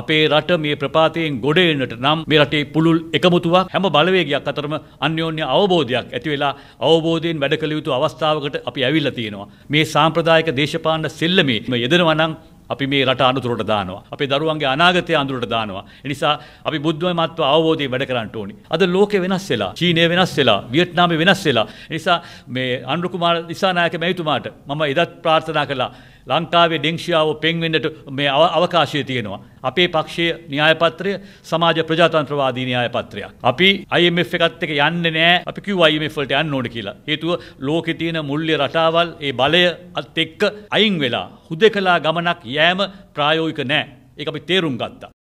අපේ රට මේ ප්‍රපාතයෙන් ගොඩ එන්නට නම් මේ රටේ පුළුල් එකමුතුවක් හැම බලවේගයක් අතරම අන්‍යෝන්‍ය අවබෝධයක් ඇති වෙලා අවබෝධයෙන් වැඩ කළ යුතු අවස්ථාවකට අපි ඇවිල්ලා තියෙනවා. මේ සාම්ප්‍රදායික දේශපාලන සෙල්ලමේ යෙදෙනවා නම් අපි මේ රට අනුතුරට දානවා. අපේ දරුවන්ගේ අනාගතය අඳුරට දානවා. ඒ නිසා අපි බුද්ධමත්ව අවබෝධයෙන් වැඩ කරන්න ඕනි. අද ලෝකේ වෙනස් වෙලා, චීනය වෙනස් වෙලා, වියට්නාමය වෙනස් වෙලා. ඒ නිසා මේ අනුර කුමාර දිසානායක මැතිතුමාට මම එදත් ප්‍රාර්ථනා කළා. ලංකාවේ ඩෙංශියාව පෙන්වෙන්නට මේ අවකාශය තියෙනවා. අපේ පක්ෂය න්‍යායපත්‍රය සමාජ ප්‍රජාතන්ත්‍රවාදී න්‍යායපත්‍රයක්. අපි IMF එකත් එක යන්න නෑ අපි කිව්වා IMF වලට යන්න ඕනේ කියලා. හේතුව ලෝකේ තියෙන මුල්්‍ය රටාවල් ඒ බලය අත් එක්ක අයින් වෙලා හුදකලා ගමනක් යෑම ප්‍රායෝගික නෑ. ඒක අපි තේරුම් ගත්තා.